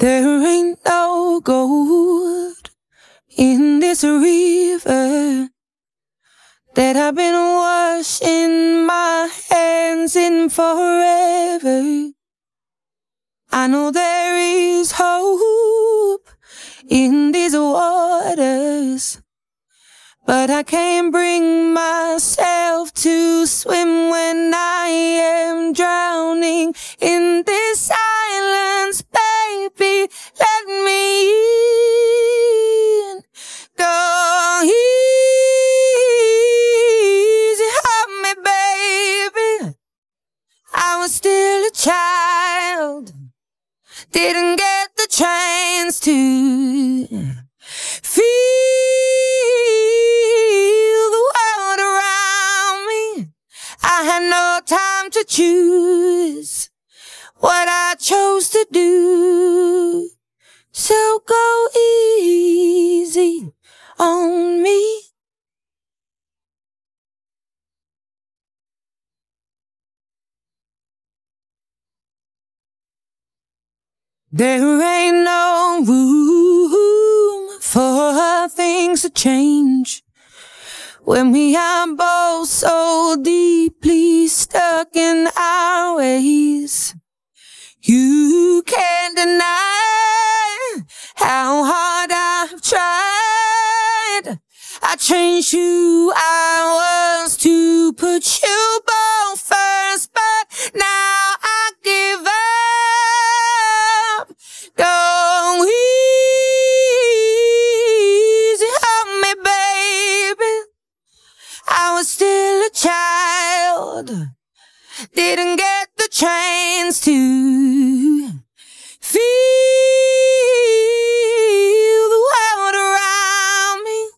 There ain't no gold in this river that I've been washing my hands in forever. I know there is hope in these waters, but I can't bring my didn't get the chance to feel the world around me. I had no time to choose what I chose to do. So go easy on me. There ain't no room for things to change when we are both so deeply stuck in our ways. You can't deny how hard I've tried. I changed who I was to put world. Didn't get the chance to feel the world around me.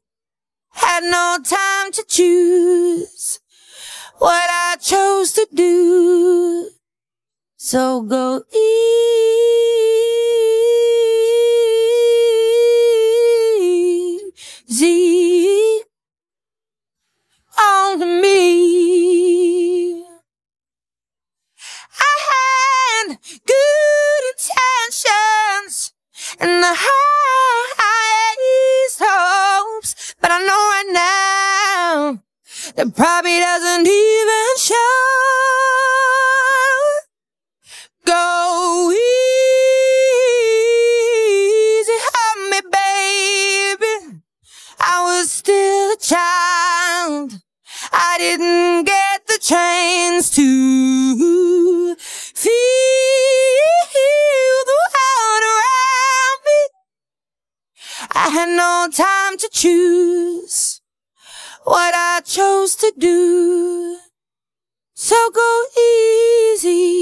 Had no time to choose what I chose to do. So go easy. that probably doesn't even show. Go easy on me, baby. I was still a child. I didn't get the chance to feel the world around me. I had no time to choose what I chose to do. So go easy.